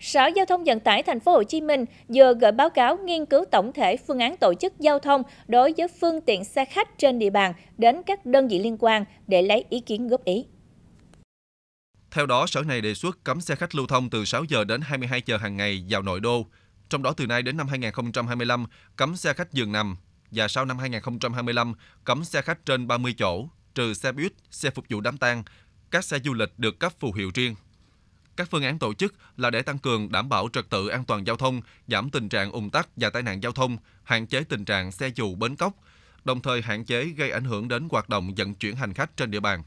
Sở Giao thông Vận tải Thành phố Hồ Chí Minh vừa gửi báo cáo nghiên cứu tổng thể phương án tổ chức giao thông đối với phương tiện xe khách trên địa bàn đến các đơn vị liên quan để lấy ý kiến góp ý. Theo đó, sở này đề xuất cấm xe khách lưu thông từ 6 giờ đến 22 giờ hàng ngày vào nội đô. Trong đó từ nay đến năm 2025 cấm xe khách giường nằm và sau năm 2025 cấm xe khách trên 30 chỗ, trừ xe buýt, xe phục vụ đám tang, các xe du lịch được cấp phù hiệu riêng. Các phương án tổ chức là để tăng cường đảm bảo trật tự an toàn giao thông, giảm tình trạng ùn tắc và tai nạn giao thông, hạn chế tình trạng xe dù bến cóc, đồng thời hạn chế gây ảnh hưởng đến hoạt động vận chuyển hành khách trên địa bàn.